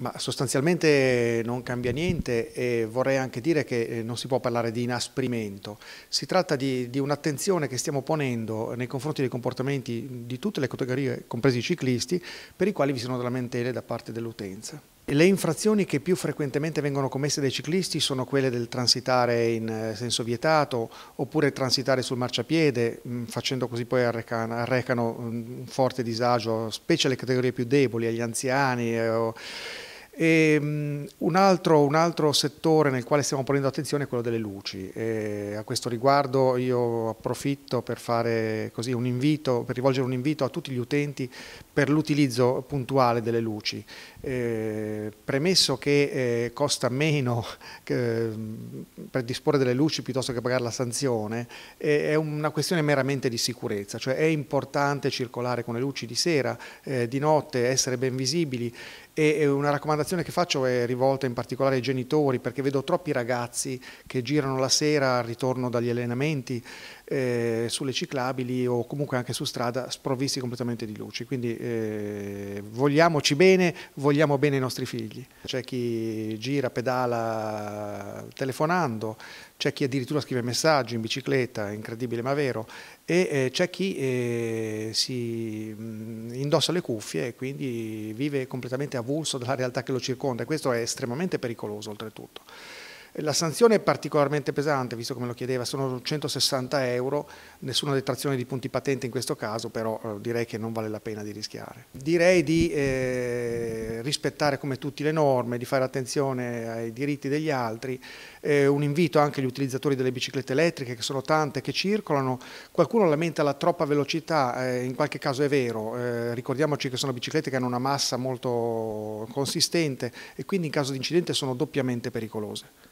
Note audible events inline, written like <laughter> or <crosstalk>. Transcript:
Ma sostanzialmente non cambia niente e vorrei anche dire che eh, non si può parlare di inasprimento, si tratta di, di un'attenzione che stiamo ponendo nei confronti dei comportamenti di tutte le categorie, compresi i ciclisti, per i quali vi sono delle lamentele da parte dell'utenza. Le infrazioni che più frequentemente vengono commesse dai ciclisti sono quelle del transitare in eh, senso vietato oppure transitare sul marciapiede, mm, facendo così poi arrecano, arrecano mm, un forte disagio, specie alle categorie più deboli, agli anziani. Eh, o e, um, un, altro, un, altro, settore nel quale stiamo ponendo attenzione è quello delle luci. E eh, a questo riguardo io approfitto per, un invito, per rivolgere un invito a tutti gli utenti per l'utilizzo puntuale delle luci. E, eh, premesso che eh, costa meno <laughs> che, mm, per disporre delle luci piuttosto che pagare la sanzione, eh, è una questione meramente di sicurezza, cioè è importante circolare con le luci di sera, eh, di notte, essere ben visibili e una raccomandazione che faccio è rivolta in particolare ai genitori perché vedo troppi ragazzi che girano la sera al ritorno dagli allenamenti eh, sulle ciclabili o comunque anche su strada sprovvisti completamente di luci. Quindi eh, vogliamoci bene, vogliamo bene i nostri figli. C'è chi gira, pedala telefonando, c'è chi addirittura scrive messaggi in bicicletta, incredibile ma vero, e eh, c'è chi eh, si mm, indossa le cuffie e quindi vive completamente avulso dalla realtà che lo circonda e questo è estremamente pericoloso oltretutto. Eh, la sanzione è particolarmente pesante, visto come lo chiedeva, sono 160 euro, nessuna detrazione di punti patente in questo caso, però eh, direi che non vale la pena di rischiare. Direi di eh, rispettare come tutti le norme, di fare attenzione ai diritti degli altri, eh, un invito anche agli utilizzatori delle biciclette elettriche, che sono tante, che circolano, qualcuno lamenta la troppa velocità, eh, in qualche caso è vero, eh, ricordiamoci che sono biciclette che hanno una massa molto consistente e quindi in caso di incidente sono doppiamente pericolose.